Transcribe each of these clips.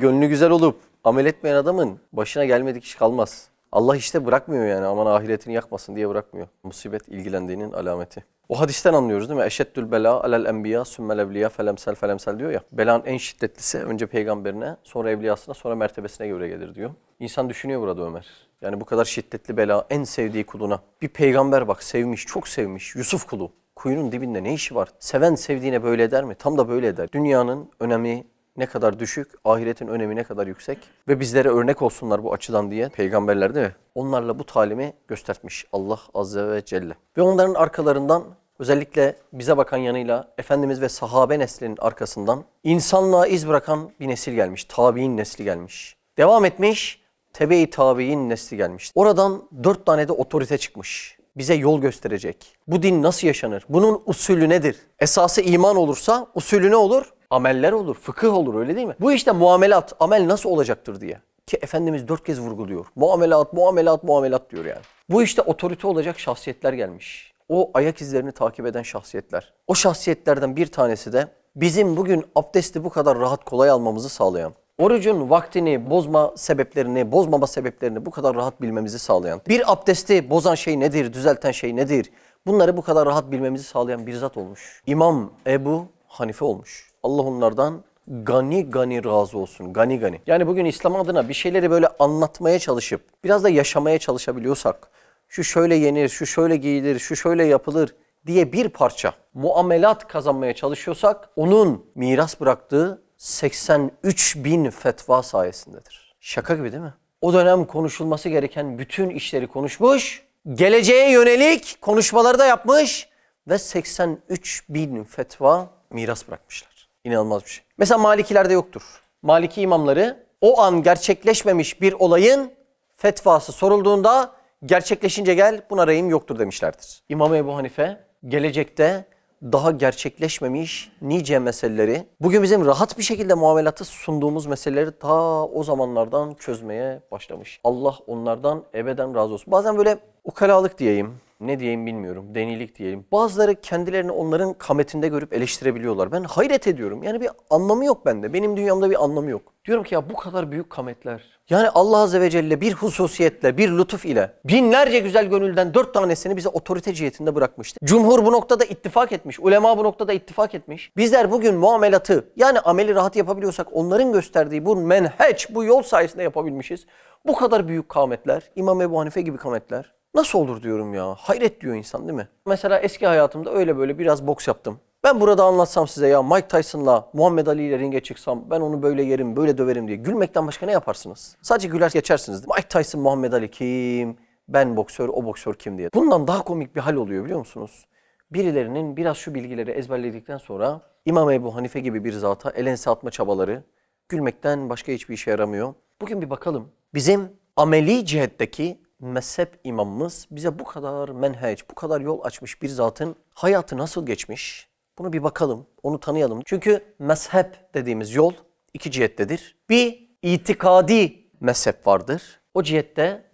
Gönlü güzel olup amel etmeyen adamın başına gelmedik iş kalmaz. Allah işte bırakmıyor yani aman ahiretini yakmasın diye bırakmıyor. Musibet ilgilendiğinin alameti. O hadisten anlıyoruz değil mi? Eşeddül bela alel enbiya sümmel evliya felemsel felemsel diyor ya. Belan en şiddetlisi önce peygamberine, sonra evliyasına, sonra mertebesine göre gelir diyor. İnsan düşünüyor burada Ömer. Yani bu kadar şiddetli bela en sevdiği kuluna. Bir peygamber bak sevmiş, çok sevmiş Yusuf kulu. Kuyunun dibinde ne işi var? Seven sevdiğine böyle eder mi? Tam da böyle eder. Dünyanın önemi, ne kadar düşük, ahiretin önemi ne kadar yüksek ve bizlere örnek olsunlar bu açıdan diye peygamberler değil mi? Onlarla bu talimi göstermiş Allah Azze ve Celle. Ve onların arkalarından özellikle bize bakan yanıyla Efendimiz ve sahabe neslinin arkasından insanlığa iz bırakan bir nesil gelmiş. Tabi'in nesli gelmiş. Devam etmiş tebe-i tabi'in nesli gelmiş. Oradan dört tane de otorite çıkmış. Bize yol gösterecek. Bu din nasıl yaşanır? Bunun usulü nedir? Esası iman olursa usulü ne olur? ameller olur, fıkıh olur öyle değil mi? Bu işte muamelat, amel nasıl olacaktır diye. Ki Efendimiz dört kez vurguluyor. Muamelat, muamelat, muamelat diyor yani. Bu işte otorite olacak şahsiyetler gelmiş. O ayak izlerini takip eden şahsiyetler. O şahsiyetlerden bir tanesi de bizim bugün abdesti bu kadar rahat kolay almamızı sağlayan, orucun vaktini bozma sebeplerini, bozmama sebeplerini bu kadar rahat bilmemizi sağlayan, bir abdesti bozan şey nedir, düzelten şey nedir? Bunları bu kadar rahat bilmemizi sağlayan bir zat olmuş. İmam Ebu Hanife olmuş. Allah onlardan gani gani razı olsun. Gani gani. Yani bugün İslam adına bir şeyleri böyle anlatmaya çalışıp biraz da yaşamaya çalışabiliyorsak şu şöyle yenir, şu şöyle giyilir, şu şöyle yapılır diye bir parça muamelat kazanmaya çalışıyorsak onun miras bıraktığı 83 bin fetva sayesindedir. Şaka gibi değil mi? O dönem konuşulması gereken bütün işleri konuşmuş, geleceğe yönelik konuşmaları da yapmış ve 83 bin fetva miras bırakmışlar. İnanılmaz bir şey. Mesela Malikilerde yoktur. Maliki imamları o an gerçekleşmemiş bir olayın fetvası sorulduğunda gerçekleşince gel buna rehim yoktur demişlerdir. İmam Ebu Hanife gelecekte daha gerçekleşmemiş nice meseleleri, bugün bizim rahat bir şekilde muamelatı sunduğumuz meseleleri ta o zamanlardan çözmeye başlamış. Allah onlardan ebeden razı olsun. Bazen böyle ukalalık diyeyim, ne diyeyim bilmiyorum. Denilik diyelim. Bazıları kendilerini onların kametinde görüp eleştirebiliyorlar. Ben hayret ediyorum. Yani bir anlamı yok bende. Benim dünyamda bir anlamı yok. Diyorum ki ya bu kadar büyük kametler. Yani Allah Azze ve Celle bir hususiyetle, bir lütuf ile binlerce güzel gönülden dört tanesini bize otorite cihetinde bırakmıştı. Cumhur bu noktada ittifak etmiş. Ulema bu noktada ittifak etmiş. Bizler bugün muamelatı yani ameli rahat yapabiliyorsak onların gösterdiği bu menheç, bu yol sayesinde yapabilmişiz. Bu kadar büyük kametler, İmam Ebu Hanife gibi kametler. Nasıl olur diyorum ya. Hayret diyor insan değil mi? Mesela eski hayatımda öyle böyle biraz boks yaptım. Ben burada anlatsam size ya Mike Tyson'la Muhammed Ali ile ringe çıksam ben onu böyle yerim, böyle döverim diye gülmekten başka ne yaparsınız? Sadece güler geçersiniz. Mike Tyson, Muhammed Ali kim? Ben boksör, o boksör kim diye. Bundan daha komik bir hal oluyor biliyor musunuz? Birilerinin biraz şu bilgileri ezberledikten sonra İmam Ebu Hanife gibi bir zata elense atma çabaları gülmekten başka hiçbir işe yaramıyor. Bugün bir bakalım bizim ameli cihetteki mezhep imamımız bize bu kadar menheç, bu kadar yol açmış bir zatın hayatı nasıl geçmiş? Bunu bir bakalım, onu tanıyalım. Çünkü mezhep dediğimiz yol iki cihettedir. Bir itikadi mezhep vardır. O cihette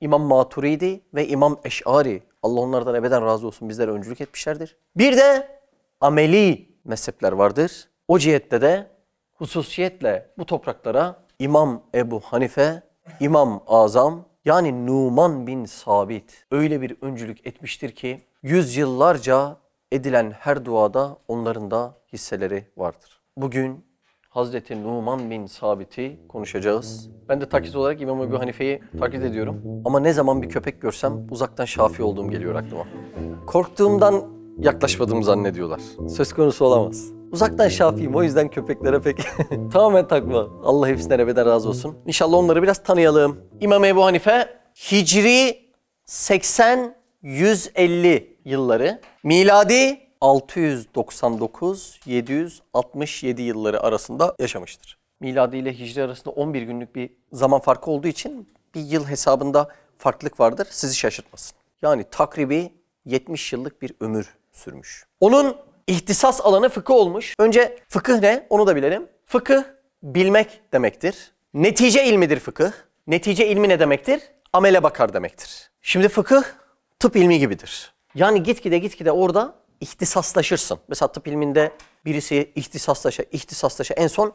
İmam Maturidi ve İmam Eş'ari, Allah onlardan ebeden razı olsun bizlere öncülük etmişlerdir. Bir de ameli mezhepler vardır. O cihette de hususiyetle bu topraklara İmam Ebu Hanife, İmam Azam yani Numan bin Sabit öyle bir öncülük etmiştir ki yüzyıllarca edilen her duada onların da hisseleri vardır. Bugün Hazreti Numan bin Sabit'i konuşacağız. Ben de taklit olarak İmam Ebu Hanife'yi taklit ediyorum. Ama ne zaman bir köpek görsem uzaktan şafi olduğum geliyor aklıma. Korktuğumdan yaklaşmadığımı zannediyorlar. Söz konusu olamaz. Uzaktan şafiyim o yüzden köpeklere pek tamamen takma. Allah hepsine ebeden razı olsun. İnşallah onları biraz tanıyalım. İmam Ebu Hanife Hicri 80-150 yılları, miladi 699-767 yılları arasında yaşamıştır. Miladi ile Hicri arasında 11 günlük bir zaman farkı olduğu için bir yıl hesabında farklılık vardır. Sizi şaşırtmasın. Yani takribi 70 yıllık bir ömür sürmüş. Onun ihtisas alanı fıkıh olmuş. Önce fıkıh ne? Onu da bilelim. Fıkıh bilmek demektir. Netice ilmidir fıkıh. Netice ilmi ne demektir? Amele bakar demektir. Şimdi fıkıh tıp ilmi gibidir. Yani gitgide gitgide orada ihtisaslaşırsın. Mesela tıp ilminde birisi ihtisaslaşa, ihtisaslaşa en son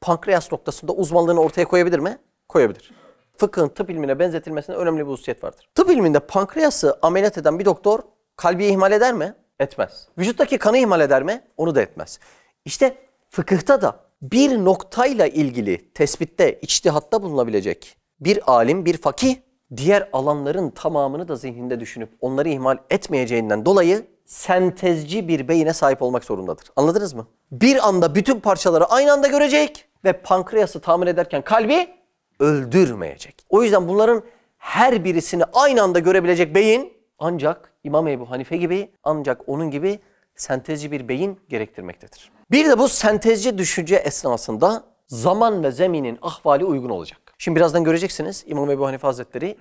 pankreas noktasında uzmanlığını ortaya koyabilir mi? Koyabilir. Fıkhın tıp ilmine benzetilmesinde önemli bir hususiyet vardır. Tıp ilminde pankreası ameliyat eden bir doktor kalbi ihmal eder mi? Etmez. Vücuttaki kanı ihmal eder mi? Onu da etmez. İşte fıkıhta da bir noktayla ilgili tespitte, içtihatta bulunabilecek bir alim, bir fakih diğer alanların tamamını da zihninde düşünüp onları ihmal etmeyeceğinden dolayı sentezci bir beyine sahip olmak zorundadır. Anladınız mı? Bir anda bütün parçaları aynı anda görecek ve pankreası tamir ederken kalbi öldürmeyecek. O yüzden bunların her birisini aynı anda görebilecek beyin ancak İmam Ebu Hanife gibi ancak onun gibi sentezci bir beyin gerektirmektedir. Bir de bu sentezci düşünce esnasında zaman ve zeminin ahvali uygun olacak. Şimdi birazdan göreceksiniz İmam Ebu Hanife Hazretleri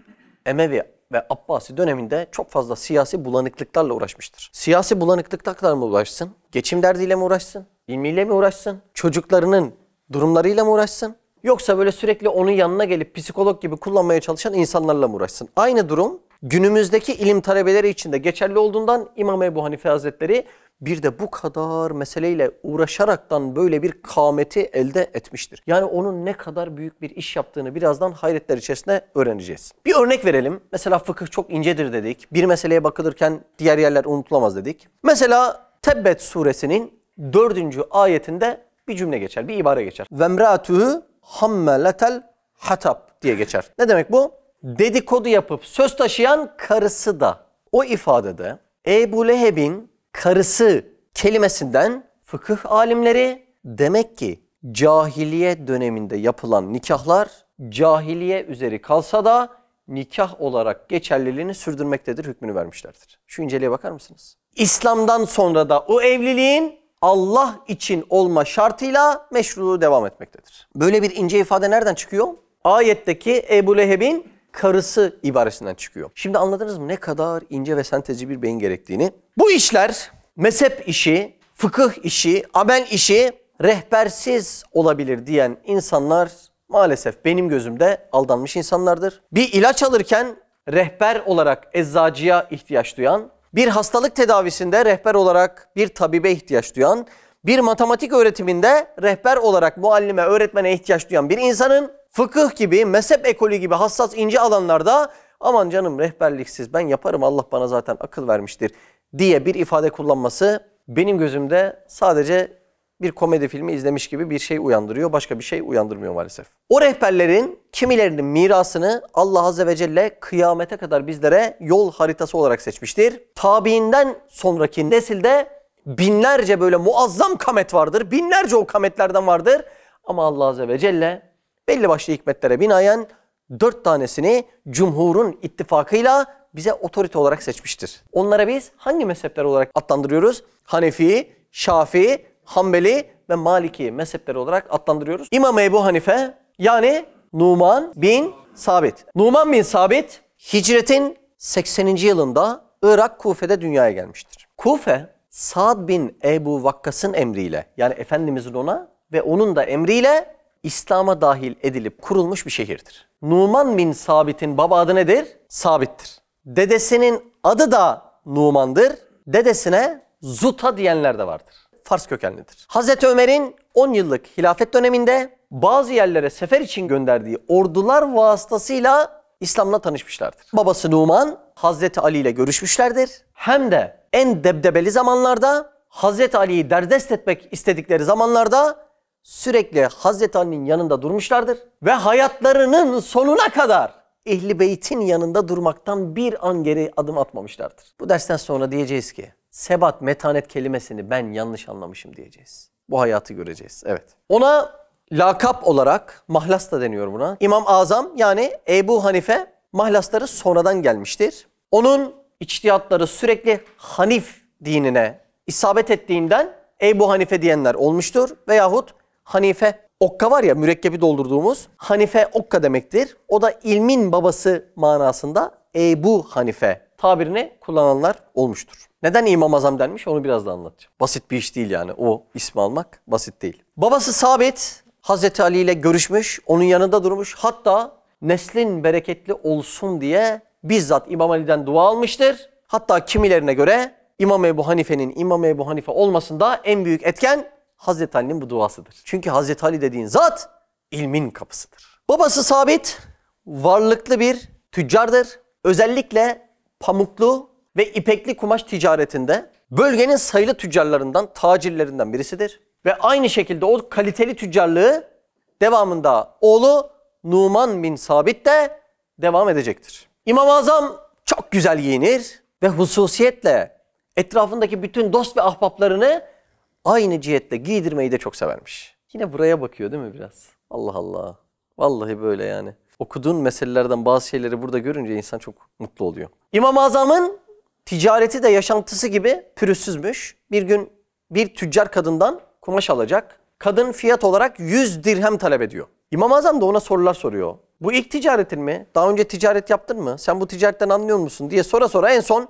Emevi ve Abbasi döneminde çok fazla siyasi bulanıklıklarla uğraşmıştır. Siyasi bulanıklıklarla mı uğraşsın? Geçim derdiyle mi uğraşsın? İlmiyle mi uğraşsın? Çocuklarının durumlarıyla mı uğraşsın? Yoksa böyle sürekli onun yanına gelip psikolog gibi kullanmaya çalışan insanlarla mı uğraşsın? Aynı durum günümüzdeki ilim talebeleri için de geçerli olduğundan İmam Ebu Hanife Hazretleri bir de bu kadar meseleyle uğraşaraktan böyle bir kameti elde etmiştir. Yani onun ne kadar büyük bir iş yaptığını birazdan hayretler içerisinde öğreneceğiz. Bir örnek verelim. Mesela fıkıh çok incedir dedik. Bir meseleye bakılırken diğer yerler unutulamaz dedik. Mesela Tebbet suresinin dördüncü ayetinde bir cümle geçer, bir ibare geçer. Vemratuhu hammeletel hatap diye geçer. Ne demek bu? Dedikodu yapıp söz taşıyan karısı da. O ifadede Ebu Leheb'in karısı kelimesinden fıkıh alimleri demek ki cahiliye döneminde yapılan nikahlar cahiliye üzeri kalsa da nikah olarak geçerliliğini sürdürmektedir hükmünü vermişlerdir. Şu inceliğe bakar mısınız? İslam'dan sonra da o evliliğin Allah için olma şartıyla meşruluğu devam etmektedir. Böyle bir ince ifade nereden çıkıyor? Ayetteki Ebu Leheb'in karısı ibaresinden çıkıyor. Şimdi anladınız mı ne kadar ince ve sentezci bir beyin gerektiğini? Bu işler mezhep işi, fıkıh işi, amel işi rehbersiz olabilir diyen insanlar maalesef benim gözümde aldanmış insanlardır. Bir ilaç alırken rehber olarak eczacıya ihtiyaç duyan bir hastalık tedavisinde rehber olarak bir tabibe ihtiyaç duyan, bir matematik öğretiminde rehber olarak muallime, öğretmene ihtiyaç duyan bir insanın fıkıh gibi, mezhep ekolü gibi hassas ince alanlarda aman canım rehberliksiz ben yaparım Allah bana zaten akıl vermiştir diye bir ifade kullanması benim gözümde sadece bir komedi filmi izlemiş gibi bir şey uyandırıyor. Başka bir şey uyandırmıyor maalesef. O rehberlerin kimilerinin mirasını Allah Azze ve Celle kıyamete kadar bizlere yol haritası olarak seçmiştir. Tabiinden sonraki nesilde binlerce böyle muazzam kamet vardır. Binlerce o kametlerden vardır. Ama Allah Azze ve Celle belli başlı hikmetlere binaen dört tanesini cumhurun ittifakıyla bize otorite olarak seçmiştir. Onlara biz hangi mezhepler olarak adlandırıyoruz? Hanefi, Şafii, Hanbeli ve Maliki mezhepleri olarak adlandırıyoruz. İmam Ebu Hanife yani Numan bin Sabit. Numan bin Sabit hicretin 80. yılında Irak Kufe'de dünyaya gelmiştir. Kufe Sa'd bin Ebu Vakkas'ın emriyle yani Efendimizin ona ve onun da emriyle İslam'a dahil edilip kurulmuş bir şehirdir. Numan bin Sabit'in baba adı nedir? Sabit'tir. Dedesinin adı da Numan'dır. Dedesine Zuta diyenler de vardır. Fars kökenlidir. Hazreti Ömer'in 10 yıllık hilafet döneminde bazı yerlere sefer için gönderdiği ordular vasıtasıyla İslam'la tanışmışlardır. Babası Numan Hazreti Ali ile görüşmüşlerdir. Hem de en debdebeli zamanlarda Hazreti Ali'yi derdest etmek istedikleri zamanlarda sürekli Hazreti Ali'nin yanında durmuşlardır ve hayatlarının sonuna kadar Ehli Beyt'in yanında durmaktan bir an geri adım atmamışlardır. Bu dersten sonra diyeceğiz ki sebat, metanet kelimesini ben yanlış anlamışım diyeceğiz. Bu hayatı göreceğiz. Evet. Ona lakap olarak mahlas da deniyor buna. İmam Azam yani Ebu Hanife mahlasları sonradan gelmiştir. Onun içtihatları sürekli Hanif dinine isabet ettiğinden Ebu Hanife diyenler olmuştur. Veyahut Hanife okka var ya mürekkebi doldurduğumuz Hanife okka demektir. O da ilmin babası manasında Ebu Hanife tabirini kullananlar olmuştur. Neden İmam Azam denmiş onu biraz da anlatacağım. Basit bir iş değil yani o ismi almak basit değil. Babası Sabit Hazreti Ali ile görüşmüş, onun yanında durmuş. Hatta neslin bereketli olsun diye bizzat İmam Ali'den dua almıştır. Hatta kimilerine göre İmam Ebu Hanife'nin İmam Ebu Hanife olmasında en büyük etken Hazreti Ali'nin bu duasıdır. Çünkü Hazreti Ali dediğin zat ilmin kapısıdır. Babası Sabit varlıklı bir tüccardır. Özellikle pamuklu ve ipekli kumaş ticaretinde bölgenin sayılı tüccarlarından, tacirlerinden birisidir. Ve aynı şekilde o kaliteli tüccarlığı devamında oğlu Numan bin Sabit de devam edecektir. İmam-ı Azam çok güzel giyinir ve hususiyetle etrafındaki bütün dost ve ahbaplarını aynı cihetle giydirmeyi de çok severmiş. Yine buraya bakıyor değil mi biraz? Allah Allah. Vallahi böyle yani okuduğun meselelerden bazı şeyleri burada görünce insan çok mutlu oluyor. İmam-ı Azam'ın ticareti de yaşantısı gibi pürüzsüzmüş. Bir gün bir tüccar kadından kumaş alacak. Kadın fiyat olarak 100 dirhem talep ediyor. İmam-ı Azam da ona sorular soruyor. Bu ilk ticaretin mi? Daha önce ticaret yaptın mı? Sen bu ticaretten anlıyor musun? diye sora sora en son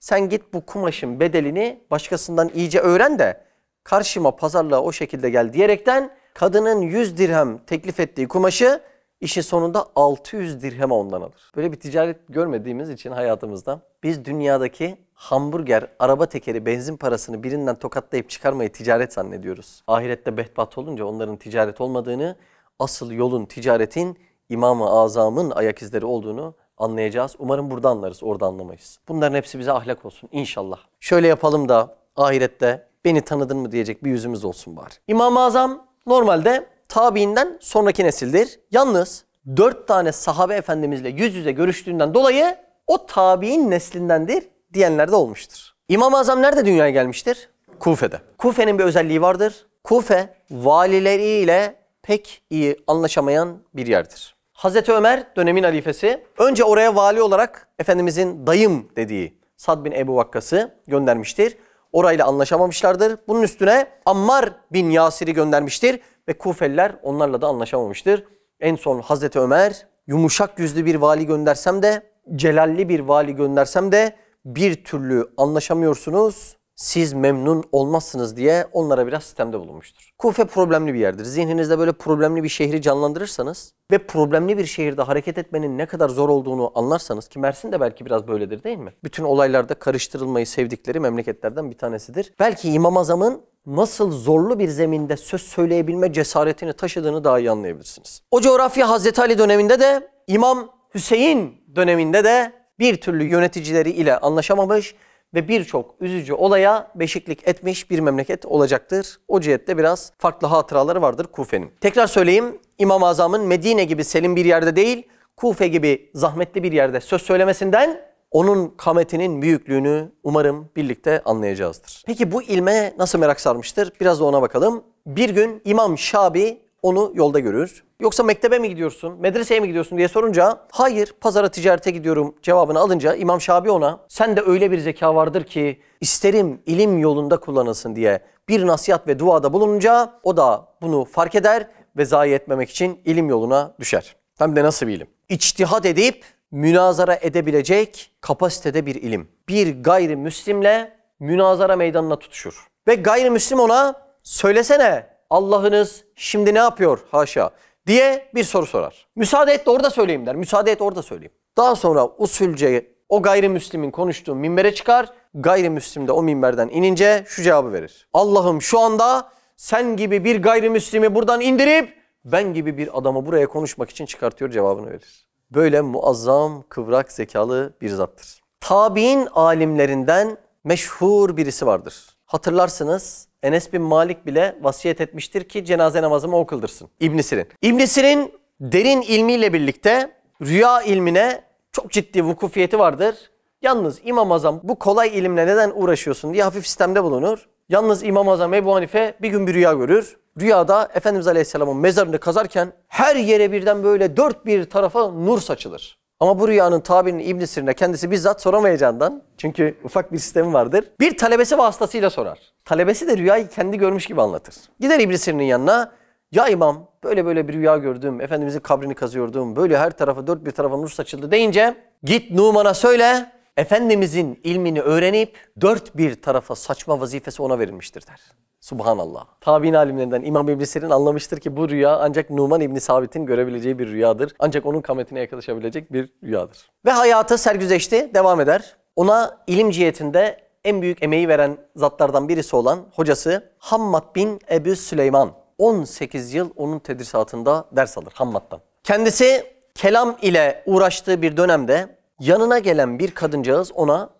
sen git bu kumaşın bedelini başkasından iyice öğren de karşıma pazarlığa o şekilde gel diyerekten kadının 100 dirhem teklif ettiği kumaşı İşi sonunda 600 dirheme ondan alır. Böyle bir ticaret görmediğimiz için hayatımızda biz dünyadaki hamburger, araba tekeri, benzin parasını birinden tokatlayıp çıkarmayı ticaret zannediyoruz. Ahirette behbat olunca onların ticaret olmadığını, asıl yolun ticaretin İmam-ı Azam'ın ayak izleri olduğunu anlayacağız. Umarım burada anlarız, orada anlamayız. Bunların hepsi bize ahlak olsun inşallah. Şöyle yapalım da ahirette beni tanıdın mı diyecek bir yüzümüz olsun bari. İmam-ı Azam normalde tabiinden sonraki nesildir. Yalnız dört tane sahabe efendimizle yüz yüze görüştüğünden dolayı o tabiin neslindendir diyenler de olmuştur. İmam-ı Azam nerede dünyaya gelmiştir? Kufe'de. Kufe'nin bir özelliği vardır. Kufe valileriyle pek iyi anlaşamayan bir yerdir. Hazreti Ömer dönemin halifesi önce oraya vali olarak Efendimizin dayım dediği Sad bin Ebu Vakkas'ı göndermiştir. Orayla anlaşamamışlardır. Bunun üstüne Ammar bin Yasir'i göndermiştir ve Kufeliler onlarla da anlaşamamıştır. En son Hazreti Ömer yumuşak yüzlü bir vali göndersem de celalli bir vali göndersem de bir türlü anlaşamıyorsunuz siz memnun olmazsınız diye onlara biraz sistemde bulunmuştur. Kufe problemli bir yerdir. Zihninizde böyle problemli bir şehri canlandırırsanız ve problemli bir şehirde hareket etmenin ne kadar zor olduğunu anlarsanız ki Mersin de belki biraz böyledir değil mi? Bütün olaylarda karıştırılmayı sevdikleri memleketlerden bir tanesidir. Belki İmam Azam'ın nasıl zorlu bir zeminde söz söyleyebilme cesaretini taşıdığını daha iyi anlayabilirsiniz. O coğrafya Hazreti Ali döneminde de İmam Hüseyin döneminde de bir türlü yöneticileri ile anlaşamamış ve birçok üzücü olaya beşiklik etmiş bir memleket olacaktır. O cihette biraz farklı hatıraları vardır Kufe'nin. Tekrar söyleyeyim İmam-ı Azam'ın Medine gibi selim bir yerde değil, Kufe gibi zahmetli bir yerde söz söylemesinden onun kametinin büyüklüğünü umarım birlikte anlayacağızdır. Peki bu ilme nasıl merak sarmıştır? Biraz da ona bakalım. Bir gün İmam Şabi onu yolda görür yoksa mektebe mi gidiyorsun, medreseye mi gidiyorsun diye sorunca hayır pazara ticarete gidiyorum cevabını alınca İmam Şabi ona sen de öyle bir zeka vardır ki isterim ilim yolunda kullanılsın diye bir nasihat ve duada bulununca o da bunu fark eder ve zayi etmemek için ilim yoluna düşer. Hem de nasıl bir ilim? İçtihat edip münazara edebilecek kapasitede bir ilim. Bir gayrimüslimle münazara meydanına tutuşur. Ve gayrimüslim ona söylesene Allah'ınız şimdi ne yapıyor? Haşa diye bir soru sorar. Müsaade et de orada söyleyeyim der. Müsaade et orada söyleyeyim. Daha sonra usulce o gayrimüslimin konuştuğu minbere çıkar. Gayrimüslim de o minberden inince şu cevabı verir. Allah'ım şu anda sen gibi bir gayrimüslimi buradan indirip ben gibi bir adamı buraya konuşmak için çıkartıyor cevabını verir. Böyle muazzam, kıvrak zekalı bir zattır. Tabi'in alimlerinden meşhur birisi vardır. Hatırlarsınız Enes bin Malik bile vasiyet etmiştir ki cenaze namazımı o kıldırsın. ibn Sirin. ibn Sirin derin ilmiyle birlikte rüya ilmine çok ciddi vukufiyeti vardır. Yalnız İmam Azam bu kolay ilimle neden uğraşıyorsun diye hafif sistemde bulunur. Yalnız İmam Azam Ebu Hanife bir gün bir rüya görür. Rüyada Efendimiz Aleyhisselam'ın mezarını kazarken her yere birden böyle dört bir tarafa nur saçılır. Ama bu rüyanın tabirinin İbn Sirine kendisi bizzat soramayacağından çünkü ufak bir sistemi vardır. Bir talebesi vasıtasıyla sorar. Talebesi de rüyayı kendi görmüş gibi anlatır. Gider İbn Sirin'in yanına. Ya imam böyle böyle bir rüya gördüm. Efendimizin kabrini kazıyordum. Böyle her tarafa dört bir tarafa nur saçıldı deyince git Numan'a söyle. Efendimizin ilmini öğrenip dört bir tarafa saçma vazifesi ona verilmiştir der. Subhanallah. Tabi'in alimlerinden İmam İbn Sirin anlamıştır ki bu rüya ancak Numan İbn Sabit'in görebileceği bir rüyadır. Ancak onun kametine yaklaşabilecek bir rüyadır. Ve hayatı sergüzeşti devam eder. Ona ilim cihetinde en büyük emeği veren zatlardan birisi olan hocası Hammad bin Ebu Süleyman 18 yıl onun tedrisatında ders alır Hammad'dan. Kendisi kelam ile uğraştığı bir dönemde yanına gelen bir kadıncağız ona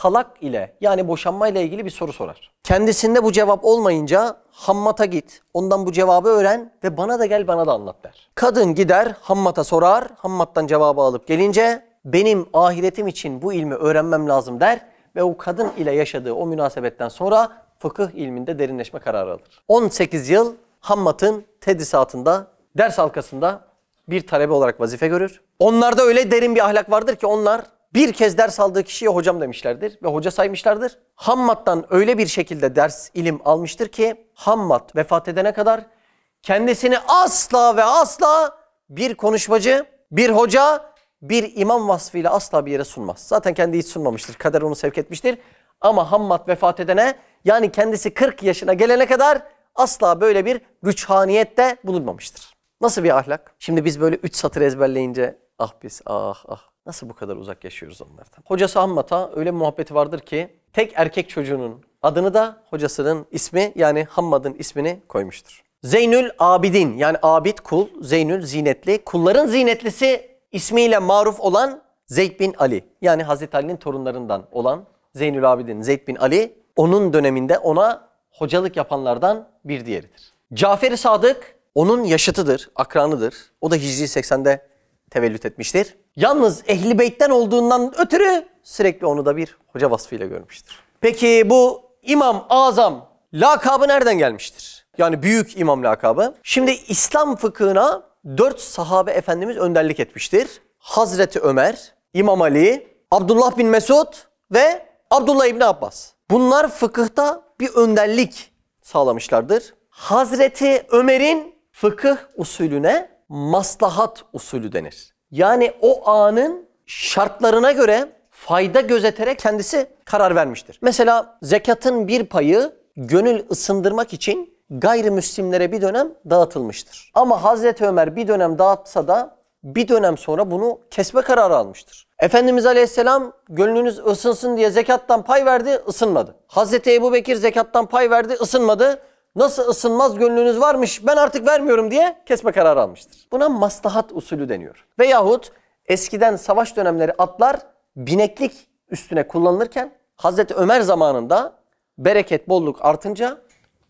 talak ile yani boşanma ile ilgili bir soru sorar. Kendisinde bu cevap olmayınca hammata git, ondan bu cevabı öğren ve bana da gel bana da anlat der. Kadın gider hammata sorar, hammattan cevabı alıp gelince benim ahiretim için bu ilmi öğrenmem lazım der ve o kadın ile yaşadığı o münasebetten sonra fıkıh ilminde derinleşme kararı alır. 18 yıl Hammat'ın tedrisatında, ders halkasında bir talebe olarak vazife görür. Onlarda öyle derin bir ahlak vardır ki onlar bir kez ders aldığı kişiye hocam demişlerdir ve hoca saymışlardır. Hammat'tan öyle bir şekilde ders, ilim almıştır ki Hammat vefat edene kadar kendisini asla ve asla bir konuşmacı, bir hoca, bir imam vasfıyla asla bir yere sunmaz. Zaten kendi hiç sunmamıştır. Kader onu sevk etmiştir. Ama Hammad vefat edene yani kendisi 40 yaşına gelene kadar asla böyle bir rüçhaniyette bulunmamıştır. Nasıl bir ahlak? Şimdi biz böyle 3 satır ezberleyince ah biz ah ah Nasıl bu kadar uzak yaşıyoruz onlardan? Hocası Hammata öyle bir muhabbeti vardır ki tek erkek çocuğunun adını da hocasının ismi yani Hammad'ın ismini koymuştur. Zeynül Abidin yani abid kul, Zeynül zinetli, kulların zinetlisi ismiyle maruf olan Zeyd bin Ali. Yani Hazreti Ali'nin torunlarından olan Zeynül Abidin Zeyd bin Ali onun döneminde ona hocalık yapanlardan bir diğeridir. Cafer-i Sadık onun yaşıtıdır, akranıdır. O da Hicri 80'de tevellüt etmiştir. Yalnız Ehli Beyt'ten olduğundan ötürü sürekli onu da bir hoca vasfıyla görmüştür. Peki bu İmam Azam lakabı nereden gelmiştir? Yani büyük imam lakabı. Şimdi İslam fıkhına dört sahabe efendimiz önderlik etmiştir. Hazreti Ömer, İmam Ali, Abdullah bin Mesud ve Abdullah İbni Abbas. Bunlar fıkıhta bir önderlik sağlamışlardır. Hazreti Ömer'in fıkıh usulüne maslahat usulü denir. Yani o anın şartlarına göre fayda gözeterek kendisi karar vermiştir. Mesela zekatın bir payı gönül ısındırmak için gayrimüslimlere bir dönem dağıtılmıştır. Ama Hazreti Ömer bir dönem dağıtsa da bir dönem sonra bunu kesme kararı almıştır. Efendimiz Aleyhisselam gönlünüz ısınsın diye zekattan pay verdi, ısınmadı. Hazreti Ebu Bekir zekattan pay verdi, ısınmadı nasıl ısınmaz gönlünüz varmış ben artık vermiyorum diye kesme kararı almıştır. Buna maslahat usulü deniyor. Veyahut eskiden savaş dönemleri atlar bineklik üstüne kullanılırken Hazreti Ömer zamanında bereket bolluk artınca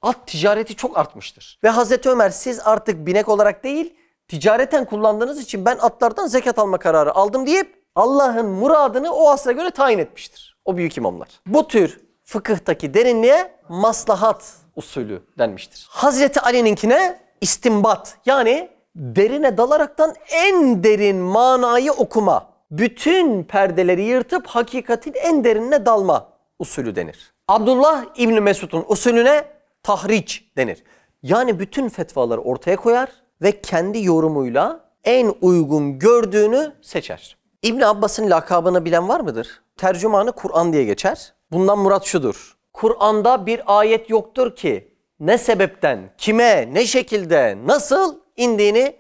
at ticareti çok artmıştır. Ve Hazreti Ömer siz artık binek olarak değil ticareten kullandığınız için ben atlardan zekat alma kararı aldım deyip Allah'ın muradını o asra göre tayin etmiştir. O büyük imamlar. Bu tür fıkıhtaki derinliğe maslahat usulü denmiştir. Hazreti Ali'ninkine istimbat yani derine dalaraktan en derin manayı okuma, bütün perdeleri yırtıp hakikatin en derinine dalma usulü denir. Abdullah İbni Mesud'un usulüne tahriç denir. Yani bütün fetvaları ortaya koyar ve kendi yorumuyla en uygun gördüğünü seçer. İbn Abbas'ın lakabını bilen var mıdır? Tercümanı Kur'an diye geçer. Bundan murat şudur. Kur'an'da bir ayet yoktur ki ne sebepten, kime, ne şekilde, nasıl indiğini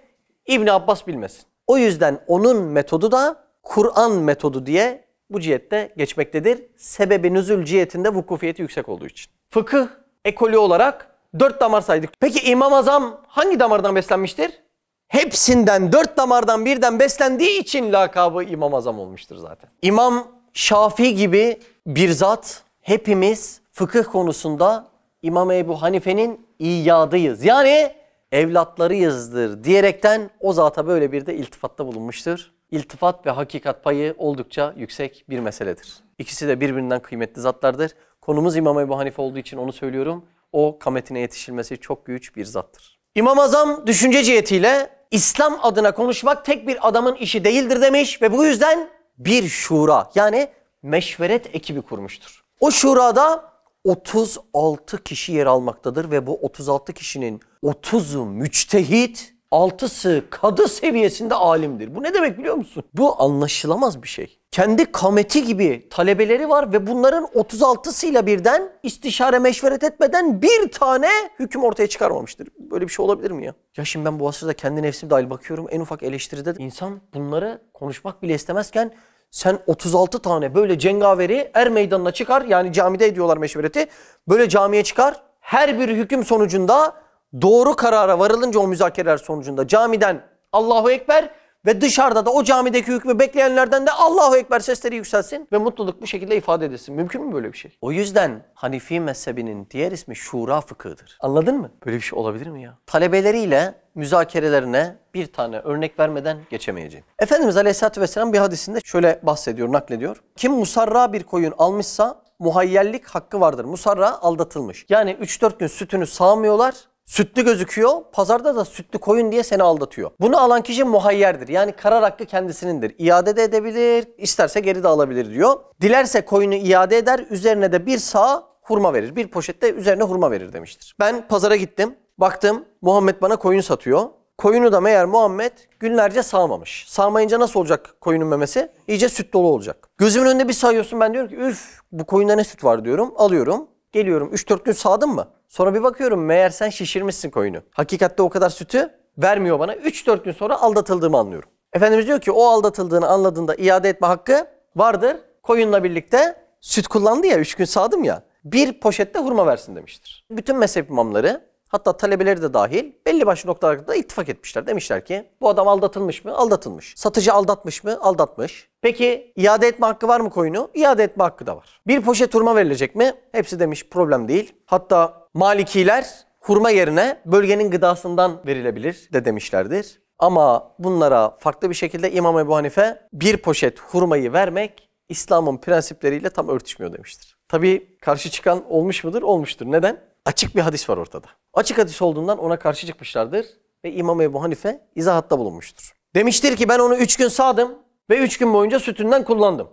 İbn Abbas bilmesin. O yüzden onun metodu da Kur'an metodu diye bu cihette geçmektedir. Sebebi nüzül cihetinde vukufiyeti yüksek olduğu için. Fıkıh ekolü olarak dört damar saydık. Peki İmam Azam hangi damardan beslenmiştir? Hepsinden dört damardan birden beslendiği için lakabı İmam Azam olmuştur zaten. İmam Şafii gibi bir zat hepimiz fıkıh konusunda İmam Ebu Hanife'nin iyadıyız. Yani evlatlarıyızdır diyerekten o zata böyle bir de iltifatta bulunmuştur. İltifat ve hakikat payı oldukça yüksek bir meseledir. İkisi de birbirinden kıymetli zatlardır. Konumuz İmam Ebu Hanife olduğu için onu söylüyorum. O kametine yetişilmesi çok güç bir zattır. İmam Azam düşünce cihetiyle İslam adına konuşmak tek bir adamın işi değildir demiş ve bu yüzden bir şura yani meşveret ekibi kurmuştur. O şurada 36 kişi yer almaktadır ve bu 36 kişinin 30'u müçtehit, 6'sı kadı seviyesinde alimdir. Bu ne demek biliyor musun? Bu anlaşılamaz bir şey. Kendi kameti gibi talebeleri var ve bunların 36'sıyla birden istişare meşveret etmeden bir tane hüküm ortaya çıkarmamıştır. Böyle bir şey olabilir mi ya? Ya şimdi ben bu asırda kendi nefsim dahil bakıyorum en ufak eleştiride insan bunları konuşmak bile istemezken sen 36 tane böyle cengaveri er meydanına çıkar. Yani camide ediyorlar meşvereti. Böyle camiye çıkar. Her bir hüküm sonucunda doğru karara varılınca o müzakereler sonucunda camiden Allahu Ekber ve dışarıda da o camideki hükmü bekleyenlerden de Allahu Ekber sesleri yükselsin ve mutluluk bu şekilde ifade edilsin. Mümkün mü böyle bir şey? O yüzden Hanifi mezhebinin diğer ismi şura fıkıdır. Anladın mı? Böyle bir şey olabilir mi ya? Talebeleriyle müzakerelerine bir tane örnek vermeden geçemeyeceğim. Efendimiz Aleyhisselatü Vesselam bir hadisinde şöyle bahsediyor, naklediyor. Kim musarra bir koyun almışsa muhayyellik hakkı vardır. Musarra aldatılmış. Yani 3-4 gün sütünü sağmıyorlar. Sütlü gözüküyor. Pazarda da sütlü koyun diye seni aldatıyor. Bunu alan kişi muhayyerdir. Yani karar hakkı kendisinindir. İade de edebilir, isterse geri de alabilir diyor. Dilerse koyunu iade eder. Üzerine de bir sağ hurma verir. Bir poşette üzerine hurma verir demiştir. Ben pazara gittim. Baktım Muhammed bana koyun satıyor. Koyunu da meğer Muhammed günlerce sağmamış. Sağmayınca nasıl olacak koyunun memesi? İyice süt dolu olacak. Gözümün önünde bir sayıyorsun ben diyorum ki üf bu koyunda ne süt var diyorum. Alıyorum. Geliyorum 3-4 gün sağdım mı? Sonra bir bakıyorum meğer sen şişirmişsin koyunu. Hakikatte o kadar sütü vermiyor bana. 3-4 gün sonra aldatıldığımı anlıyorum. Efendimiz diyor ki o aldatıldığını anladığında iade etme hakkı vardır. Koyunla birlikte süt kullandı ya 3 gün sağdım ya. Bir poşette hurma versin demiştir. Bütün mezhep imamları hatta talebeleri de dahil belli başlı noktalarda ittifak etmişler. Demişler ki bu adam aldatılmış mı? Aldatılmış. Satıcı aldatmış mı? Aldatmış. Peki iade etme hakkı var mı koyunu? İade etme hakkı da var. Bir poşet hurma verilecek mi? Hepsi demiş problem değil. Hatta Malikiler hurma yerine bölgenin gıdasından verilebilir de demişlerdir. Ama bunlara farklı bir şekilde İmam Ebu Hanife bir poşet hurmayı vermek İslam'ın prensipleriyle tam örtüşmüyor demiştir. Tabii karşı çıkan olmuş mudur? Olmuştur. Neden? Açık bir hadis var ortada. Açık hadis olduğundan ona karşı çıkmışlardır ve İmam Ebu Hanife izahatta bulunmuştur. Demiştir ki ben onu üç gün sağdım ve üç gün boyunca sütünden kullandım.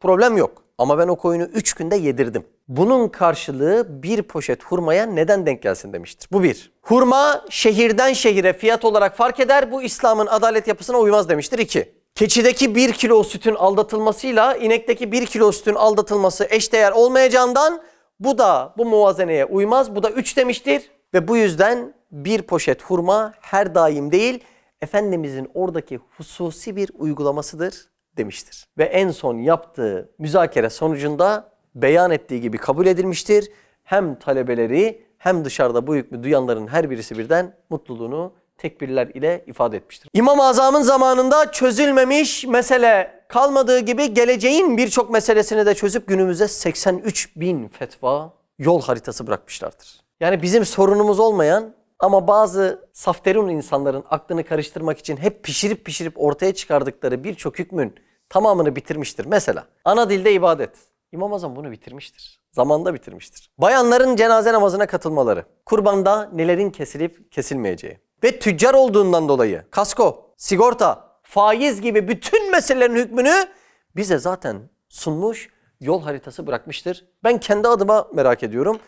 Problem yok. Ama ben o koyunu üç günde yedirdim bunun karşılığı bir poşet hurmaya neden denk gelsin demiştir. Bu bir. Hurma şehirden şehire fiyat olarak fark eder. Bu İslam'ın adalet yapısına uymaz demiştir. İki. Keçideki bir kilo sütün aldatılmasıyla inekteki bir kilo sütün aldatılması eşdeğer olmayacağından bu da bu muvazeneye uymaz. Bu da üç demiştir. Ve bu yüzden bir poşet hurma her daim değil Efendimizin oradaki hususi bir uygulamasıdır demiştir. Ve en son yaptığı müzakere sonucunda beyan ettiği gibi kabul edilmiştir. Hem talebeleri hem dışarıda bu hükmü duyanların her birisi birden mutluluğunu tekbirler ile ifade etmiştir. İmam-ı Azam'ın zamanında çözülmemiş mesele kalmadığı gibi geleceğin birçok meselesini de çözüp günümüze 83 bin fetva yol haritası bırakmışlardır. Yani bizim sorunumuz olmayan ama bazı safterun insanların aklını karıştırmak için hep pişirip pişirip ortaya çıkardıkları birçok hükmün tamamını bitirmiştir. Mesela ana dilde ibadet. İmam Azam bunu bitirmiştir. Zamanda bitirmiştir. Bayanların cenaze namazına katılmaları, kurbanda nelerin kesilip kesilmeyeceği ve tüccar olduğundan dolayı kasko, sigorta, faiz gibi bütün meselelerin hükmünü bize zaten sunmuş, yol haritası bırakmıştır. Ben kendi adıma merak ediyorum.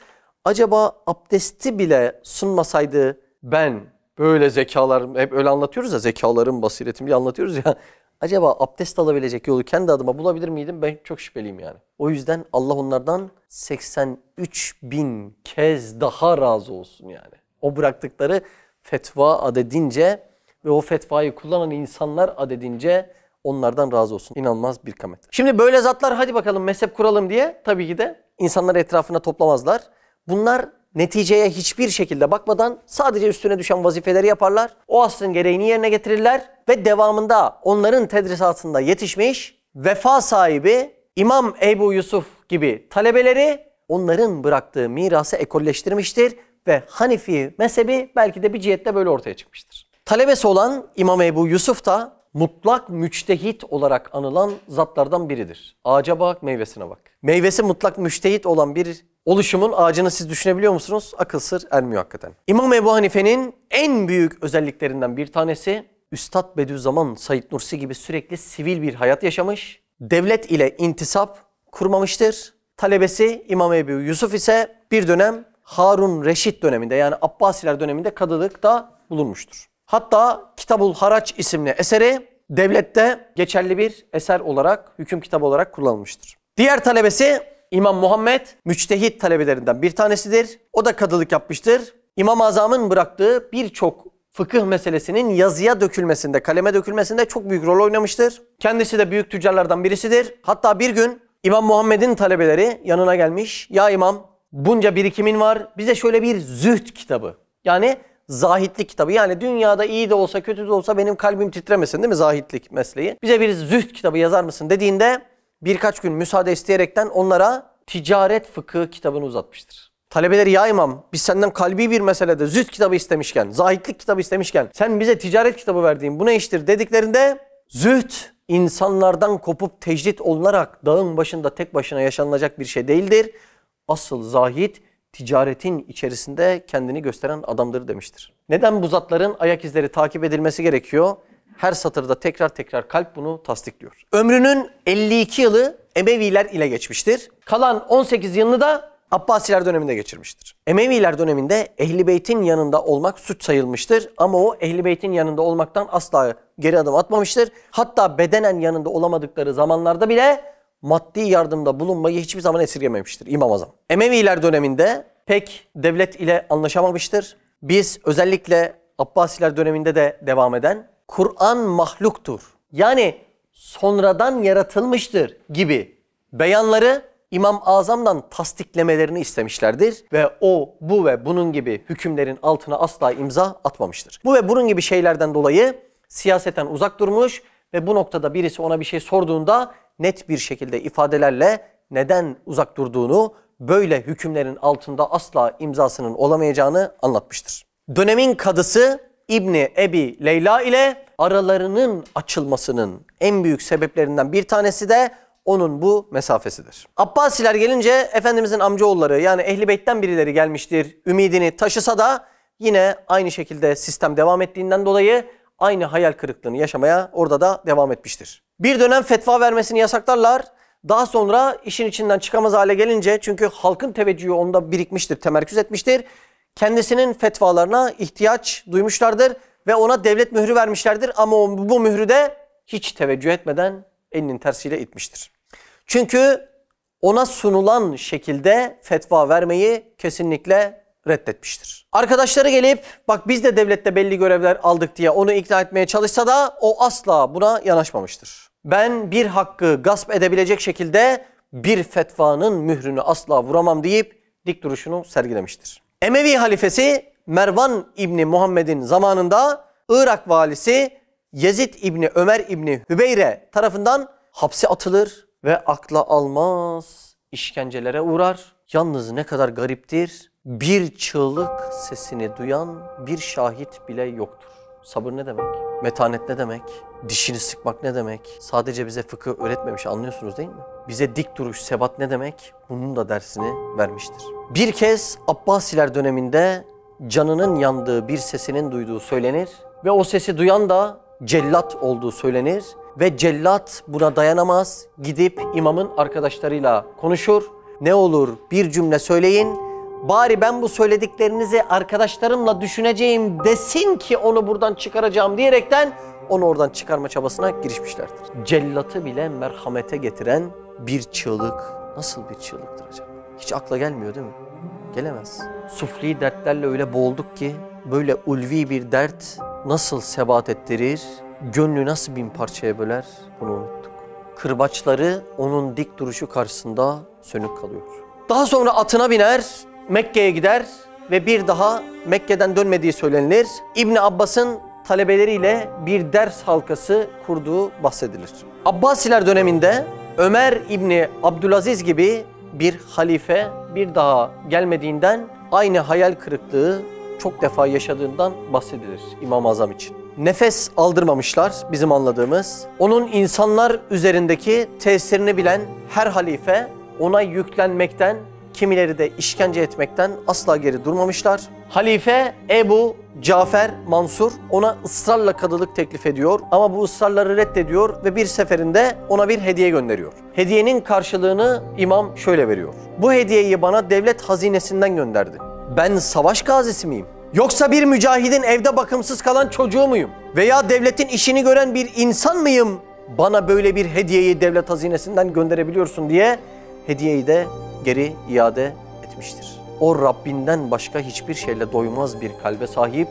Acaba abdesti bile sunmasaydı ben böyle zekalarım, hep öyle anlatıyoruz ya zekalarım, basiretim diye anlatıyoruz ya acaba abdest alabilecek yolu kendi adıma bulabilir miydim? Ben çok şüpheliyim yani. O yüzden Allah onlardan 83 bin kez daha razı olsun yani. O bıraktıkları fetva adedince ve o fetvayı kullanan insanlar adedince onlardan razı olsun. İnanılmaz bir kamet. Şimdi böyle zatlar hadi bakalım mezhep kuralım diye tabii ki de insanları etrafına toplamazlar. Bunlar neticeye hiçbir şekilde bakmadan sadece üstüne düşen vazifeleri yaparlar. O asrın gereğini yerine getirirler ve devamında onların tedrisatında yetişmiş vefa sahibi İmam Ebu Yusuf gibi talebeleri onların bıraktığı mirası ekolleştirmiştir ve Hanifi mezhebi belki de bir cihette böyle ortaya çıkmıştır. Talebesi olan İmam Ebu Yusuf da mutlak müçtehit olarak anılan zatlardan biridir. Ağaca bak, meyvesine bak. Meyvesi mutlak müçtehit olan bir oluşumun ağacını siz düşünebiliyor musunuz? Akıl sır ermiyor hakikaten. İmam Ebu Hanife'nin en büyük özelliklerinden bir tanesi Üstad Bediüzzaman Said Nursi gibi sürekli sivil bir hayat yaşamış. Devlet ile intisap kurmamıştır. Talebesi İmam Ebu Yusuf ise bir dönem Harun Reşit döneminde yani Abbasiler döneminde kadılıkta bulunmuştur. Hatta Kitabul Haraç isimli eseri devlette geçerli bir eser olarak, hüküm kitabı olarak kullanılmıştır. Diğer talebesi İmam Muhammed müçtehit talebelerinden bir tanesidir. O da kadılık yapmıştır. İmam-ı Azam'ın bıraktığı birçok fıkıh meselesinin yazıya dökülmesinde, kaleme dökülmesinde çok büyük rol oynamıştır. Kendisi de büyük tüccarlardan birisidir. Hatta bir gün İmam Muhammed'in talebeleri yanına gelmiş. Ya İmam bunca birikimin var. Bize şöyle bir züht kitabı. Yani zahitlik kitabı. Yani dünyada iyi de olsa kötü de olsa benim kalbim titremesin değil mi zahitlik mesleği? Bize bir züht kitabı yazar mısın dediğinde birkaç gün müsaade isteyerekten onlara ticaret fıkıh kitabını uzatmıştır. Talebeleri ya imam biz senden kalbi bir meselede züht kitabı istemişken, zahitlik kitabı istemişken sen bize ticaret kitabı verdiğin bu ne iştir dediklerinde züht insanlardan kopup tecrit olunarak dağın başında tek başına yaşanılacak bir şey değildir. Asıl zahit ticaretin içerisinde kendini gösteren adamdır demiştir. Neden bu zatların ayak izleri takip edilmesi gerekiyor? Her satırda tekrar tekrar kalp bunu tasdikliyor. Ömrünün 52 yılı Emeviler ile geçmiştir. Kalan 18 yılını da Abbasiler döneminde geçirmiştir. Emeviler döneminde Ehli Beyt'in yanında olmak suç sayılmıştır ama o Ehli Beyt'in yanında olmaktan asla geri adım atmamıştır. Hatta bedenen yanında olamadıkları zamanlarda bile maddi yardımda bulunmayı hiçbir zaman esirgememiştir İmam Azam. Emeviler döneminde pek devlet ile anlaşamamıştır. Biz özellikle Abbasiler döneminde de devam eden Kur'an mahluktur. Yani sonradan yaratılmıştır gibi beyanları İmam Azam'dan tasdiklemelerini istemişlerdir ve o bu ve bunun gibi hükümlerin altına asla imza atmamıştır. Bu ve bunun gibi şeylerden dolayı siyaseten uzak durmuş ve bu noktada birisi ona bir şey sorduğunda net bir şekilde ifadelerle neden uzak durduğunu, böyle hükümlerin altında asla imzasının olamayacağını anlatmıştır. Dönemin kadısı İbni Ebi Leyla ile aralarının açılmasının en büyük sebeplerinden bir tanesi de onun bu mesafesidir. Abbasiler gelince Efendimizin amcaoğulları yani Ehli Beyt'ten birileri gelmiştir ümidini taşısa da yine aynı şekilde sistem devam ettiğinden dolayı aynı hayal kırıklığını yaşamaya orada da devam etmiştir. Bir dönem fetva vermesini yasaklarlar. Daha sonra işin içinden çıkamaz hale gelince çünkü halkın teveccühü onda birikmiştir, temerküz etmiştir kendisinin fetvalarına ihtiyaç duymuşlardır ve ona devlet mührü vermişlerdir ama o, bu mührü de hiç teveccüh etmeden elinin tersiyle itmiştir. Çünkü ona sunulan şekilde fetva vermeyi kesinlikle reddetmiştir. Arkadaşları gelip bak biz de devlette belli görevler aldık diye onu ikna etmeye çalışsa da o asla buna yanaşmamıştır. Ben bir hakkı gasp edebilecek şekilde bir fetvanın mührünü asla vuramam deyip dik duruşunu sergilemiştir. Emevi halifesi Mervan İbni Muhammed'in zamanında Irak valisi Yezid İbni Ömer İbni Hübeyre tarafından hapse atılır ve akla almaz işkencelere uğrar. Yalnız ne kadar gariptir. Bir çığlık sesini duyan bir şahit bile yoktur. Sabır ne demek? Metanet ne demek? Dişini sıkmak ne demek? Sadece bize fıkıh öğretmemiş anlıyorsunuz değil mi? Bize dik duruş, sebat ne demek? Bunun da dersini vermiştir. Bir kez Abbasiler döneminde canının yandığı bir sesinin duyduğu söylenir ve o sesi duyan da cellat olduğu söylenir ve cellat buna dayanamaz gidip imamın arkadaşlarıyla konuşur. Ne olur bir cümle söyleyin bari ben bu söylediklerinizi arkadaşlarımla düşüneceğim desin ki onu buradan çıkaracağım diyerekten onu oradan çıkarma çabasına girişmişlerdir. Cellatı bile merhamete getiren bir çığlık nasıl bir çığlıktır acaba? Hiç akla gelmiyor değil mi? Gelemez. Sufli dertlerle öyle boğulduk ki böyle ulvi bir dert nasıl sebat ettirir, gönlü nasıl bin parçaya böler bunu unuttuk. Kırbaçları onun dik duruşu karşısında sönük kalıyor. Daha sonra atına biner, Mekke'ye gider ve bir daha Mekke'den dönmediği söylenir. İbni Abbas'ın talebeleriyle bir ders halkası kurduğu bahsedilir. Abbasiler döneminde Ömer İbni Abdülaziz gibi bir halife bir daha gelmediğinden aynı hayal kırıklığı çok defa yaşadığından bahsedilir İmam-ı Azam için. Nefes aldırmamışlar bizim anladığımız. Onun insanlar üzerindeki tesirini bilen her halife ona yüklenmekten kimileri de işkence etmekten asla geri durmamışlar. Halife Ebu Cafer Mansur ona ısrarla kadılık teklif ediyor ama bu ısrarları reddediyor ve bir seferinde ona bir hediye gönderiyor. Hediyenin karşılığını imam şöyle veriyor. Bu hediyeyi bana devlet hazinesinden gönderdi. Ben savaş gazisi miyim? Yoksa bir mücahidin evde bakımsız kalan çocuğu muyum? Veya devletin işini gören bir insan mıyım? Bana böyle bir hediyeyi devlet hazinesinden gönderebiliyorsun diye hediyeyi de geri iade etmiştir. O Rabbinden başka hiçbir şeyle doymaz bir kalbe sahip,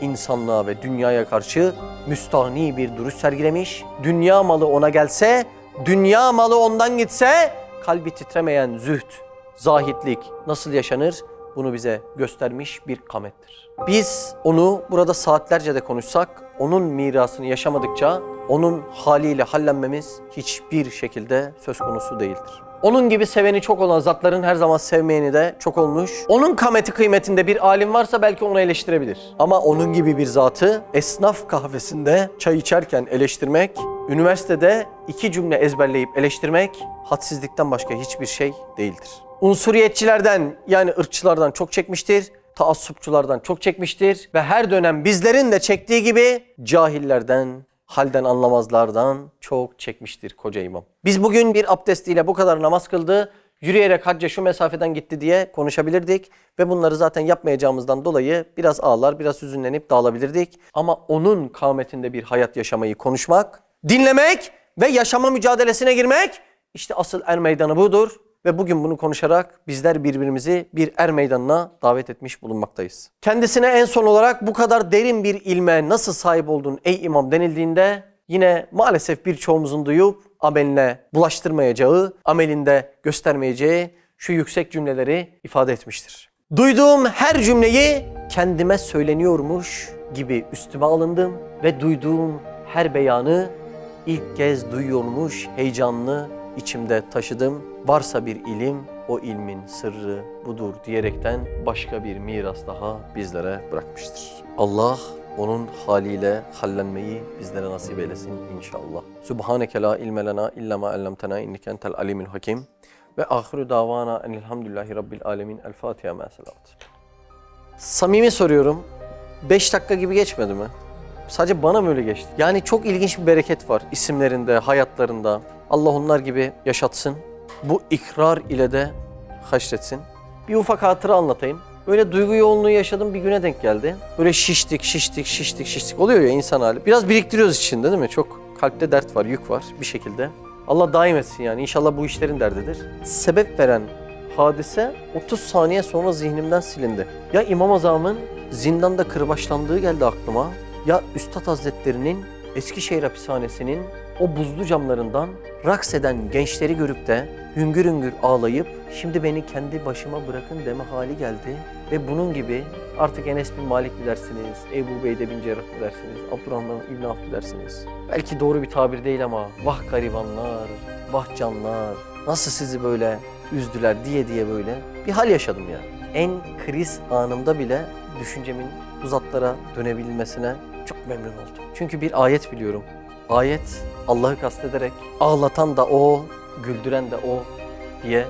insanlığa ve dünyaya karşı müstahni bir duruş sergilemiş. Dünya malı ona gelse, dünya malı ondan gitse kalbi titremeyen züht, zahitlik nasıl yaşanır? Bunu bize göstermiş bir kamettir. Biz onu burada saatlerce de konuşsak, onun mirasını yaşamadıkça onun haliyle hallenmemiz hiçbir şekilde söz konusu değildir. Onun gibi seveni çok olan zatların her zaman sevmeyeni de çok olmuş. Onun kameti kıymetinde bir alim varsa belki onu eleştirebilir. Ama onun gibi bir zatı esnaf kahvesinde çay içerken eleştirmek, üniversitede iki cümle ezberleyip eleştirmek hadsizlikten başka hiçbir şey değildir. Unsuriyetçilerden yani ırkçılardan çok çekmiştir taassupçulardan çok çekmiştir ve her dönem bizlerin de çektiği gibi cahillerden, halden anlamazlardan çok çekmiştir koca imam. Biz bugün bir abdestiyle bu kadar namaz kıldı, yürüyerek hacca şu mesafeden gitti diye konuşabilirdik ve bunları zaten yapmayacağımızdan dolayı biraz ağlar, biraz hüzünlenip dağılabilirdik. Ama onun kavmetinde bir hayat yaşamayı konuşmak, dinlemek ve yaşama mücadelesine girmek işte asıl er meydanı budur ve bugün bunu konuşarak bizler birbirimizi bir er meydanına davet etmiş bulunmaktayız. Kendisine en son olarak bu kadar derin bir ilme nasıl sahip oldun ey imam denildiğinde yine maalesef birçoğumuzun duyup ameline bulaştırmayacağı, amelinde göstermeyeceği şu yüksek cümleleri ifade etmiştir. Duyduğum her cümleyi kendime söyleniyormuş gibi üstüme alındım ve duyduğum her beyanı ilk kez duyuyormuş heyecanlı içimde taşıdım. Varsa bir ilim, o ilmin sırrı budur diyerekten başka bir miras daha bizlere bırakmıştır. Allah onun haliyle hallenmeyi bizlere nasip eylesin inşallah. Subhaneke la ilme lena illa ma allamtena inneke entel alimul hakim. Ve ahiru davana enilhamdülillahi rabbil alemin. El Fatiha meselavat. Samimi soruyorum. 5 dakika gibi geçmedi mi? Sadece bana mı öyle geçti? Yani çok ilginç bir bereket var isimlerinde, hayatlarında. Allah onlar gibi yaşatsın. Bu ikrar ile de haşretsin. Bir ufak hatıra anlatayım. Böyle duygu yoğunluğu yaşadım bir güne denk geldi. Böyle şiştik, şiştik, şiştik, şiştik oluyor ya insan hali. Biraz biriktiriyoruz içinde değil mi? Çok kalpte dert var, yük var bir şekilde. Allah daim etsin yani inşallah bu işlerin derdidir. Sebep veren hadise 30 saniye sonra zihnimden silindi. Ya İmam Azam'ın zindanda kırbaçlandığı geldi aklıma ya Üstad Hazretlerinin Eskişehir hapishanesinin o buzlu camlarından raks eden gençleri görüp de hüngür hüngür ağlayıp şimdi beni kendi başıma bırakın deme hali geldi. Ve bunun gibi artık Enes bin Malik mi dersiniz, Bey de bin Cerrah mı dersiniz, Abdurrahman İbn Avf mı dersiniz? Belki doğru bir tabir değil ama vah garibanlar, vah canlar nasıl sizi böyle üzdüler diye diye böyle bir hal yaşadım ya. En kriz anımda bile düşüncemin uzatlara dönebilmesine çok memnun oldum. Çünkü bir ayet biliyorum. Ayet Allah'ı kastederek ağlatan da o, güldüren de o diye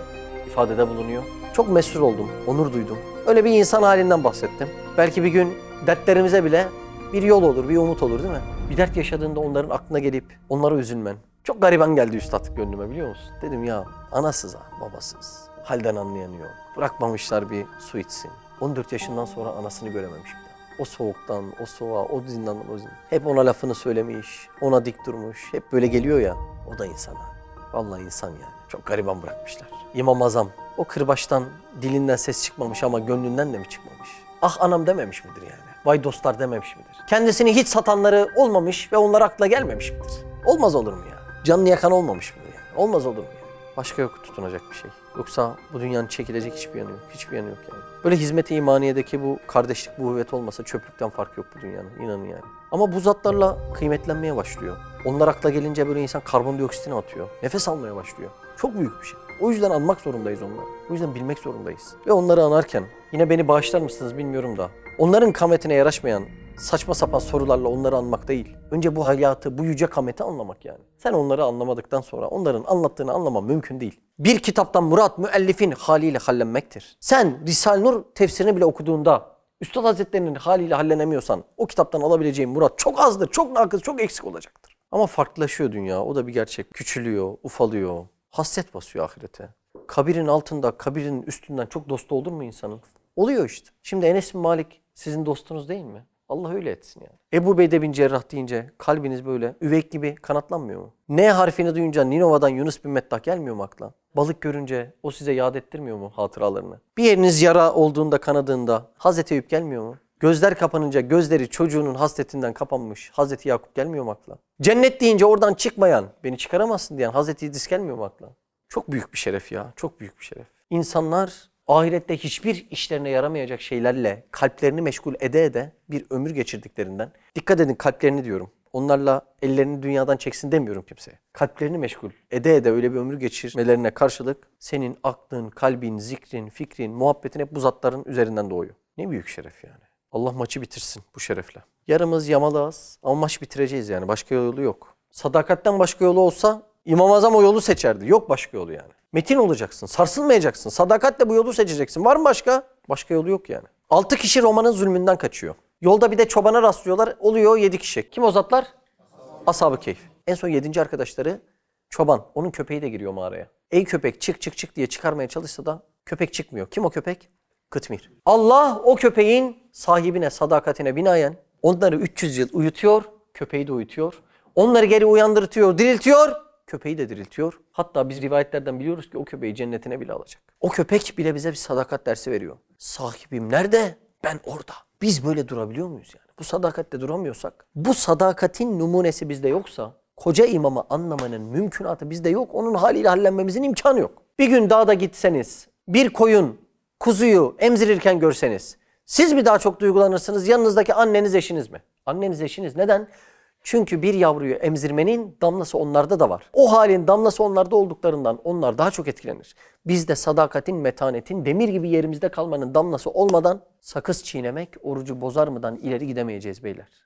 ifadede bulunuyor. Çok mesul oldum, onur duydum. Öyle bir insan halinden bahsettim. Belki bir gün dertlerimize bile bir yol olur, bir umut olur değil mi? Bir dert yaşadığında onların aklına gelip onlara üzülmen. Çok gariban geldi üstad gönlüme biliyor musun? Dedim ya anasız ha, babasız. Halden anlayan yok. Bırakmamışlar bir su içsin. 14 yaşından sonra anasını görememiş o soğuktan, o soğuğa, o zindandan, o zindan. Hep ona lafını söylemiş, ona dik durmuş. Hep böyle geliyor ya, o da insana. Vallahi insan yani. Çok gariban bırakmışlar. İmam Azam, o kırbaçtan dilinden ses çıkmamış ama gönlünden de mi çıkmamış? Ah anam dememiş midir yani? Vay dostlar dememiş midir? Kendisini hiç satanları olmamış ve onlar akla gelmemiş midir? Olmaz olur mu ya? Canını yakan olmamış mıdır ya? Olmaz olur mu ya? Başka yok tutunacak bir şey. Yoksa bu dünyanın çekilecek hiçbir yanı yok. Hiçbir yanı yok yani. Böyle hizmet-i imaniyedeki bu kardeşlik, bu huvvet olmasa çöplükten fark yok bu dünyanın. inanın yani. Ama bu zatlarla kıymetlenmeye başlıyor. Onlar akla gelince böyle insan karbondioksitini atıyor. Nefes almaya başlıyor. Çok büyük bir şey. O yüzden anmak zorundayız onları. O yüzden bilmek zorundayız. Ve onları anarken yine beni bağışlar mısınız bilmiyorum da. Onların kametine yaraşmayan saçma sapan sorularla onları anmak değil. Önce bu hayatı, bu yüce kameti anlamak yani. Sen onları anlamadıktan sonra onların anlattığını anlama mümkün değil. Bir kitaptan murat müellifin haliyle hallenmektir. Sen Risale Nur tefsirini bile okuduğunda Üstad Hazretlerinin haliyle hallenemiyorsan o kitaptan alabileceğin murat çok azdır, çok nakız, çok eksik olacaktır. Ama farklılaşıyor dünya. O da bir gerçek. Küçülüyor, ufalıyor. Hasret basıyor ahirete. Kabirin altında, kabirin üstünden çok dost olur mu insanın? Oluyor işte. Şimdi Enes Malik sizin dostunuz değil mi? Allah öyle etsin yani. Ebu Beyde bin Cerrah deyince kalbiniz böyle üvek gibi kanatlanmıyor mu? N harfini duyunca Ninova'dan Yunus bin Mettah gelmiyor mu akla? Balık görünce o size yad ettirmiyor mu hatıralarını? Bir yeriniz yara olduğunda kanadığında Hazreti Eyüp gelmiyor mu? Gözler kapanınca gözleri çocuğunun hasretinden kapanmış Hazreti Yakup gelmiyor mu akla? Cennet deyince oradan çıkmayan, beni çıkaramazsın diyen Hazreti İdris gelmiyor mu akla? Çok büyük bir şeref ya, çok büyük bir şeref. İnsanlar ahirette hiçbir işlerine yaramayacak şeylerle kalplerini meşgul ede ede bir ömür geçirdiklerinden. Dikkat edin kalplerini diyorum. Onlarla ellerini dünyadan çeksin demiyorum kimseye. Kalplerini meşgul ede ede öyle bir ömür geçirmelerine karşılık senin aklın, kalbin, zikrin, fikrin, muhabbetin hep bu zatların üzerinden doğuyor. Ne büyük şeref yani. Allah maçı bitirsin bu şerefle. Yarımız yamalağız ama maç bitireceğiz yani başka yolu yok. Sadakatten başka yolu olsa İmam Azam o yolu seçerdi. Yok başka yolu yani. Metin olacaksın, sarsılmayacaksın, sadakatle bu yolu seçeceksin. Var mı başka? Başka yolu yok yani. Altı kişi Roma'nın zulmünden kaçıyor. Yolda bir de çobana rastlıyorlar. Oluyor yedi kişi. Kim o zatlar? Ashab-ı Keyf. En son yedinci arkadaşları çoban. Onun köpeği de giriyor mağaraya. Ey köpek çık çık çık diye çıkarmaya çalışsa da köpek çıkmıyor. Kim o köpek? Kıtmir. Allah o köpeğin sahibine, sadakatine binaen onları 300 yıl uyutuyor, köpeği de uyutuyor. Onları geri uyandırtıyor, diriltiyor köpeği de diriltiyor. Hatta biz rivayetlerden biliyoruz ki o köpeği cennetine bile alacak. O köpek bile bize bir sadakat dersi veriyor. Sahibim nerede? Ben orada. Biz böyle durabiliyor muyuz yani? Bu sadakatte duramıyorsak, bu sadakatin numunesi bizde yoksa, koca imamı anlamanın mümkünatı bizde yok. Onun haliyle hallenmemizin imkanı yok. Bir gün dağda gitseniz, bir koyun, kuzuyu emzirirken görseniz, siz mi daha çok duygulanırsınız, yanınızdaki anneniz eşiniz mi? Anneniz eşiniz. Neden? Çünkü bir yavruyu emzirmenin damlası onlarda da var. O halin damlası onlarda olduklarından onlar daha çok etkilenir. Biz de sadakatin, metanetin, demir gibi yerimizde kalmanın damlası olmadan sakız çiğnemek orucu bozar mıdan ileri gidemeyeceğiz beyler.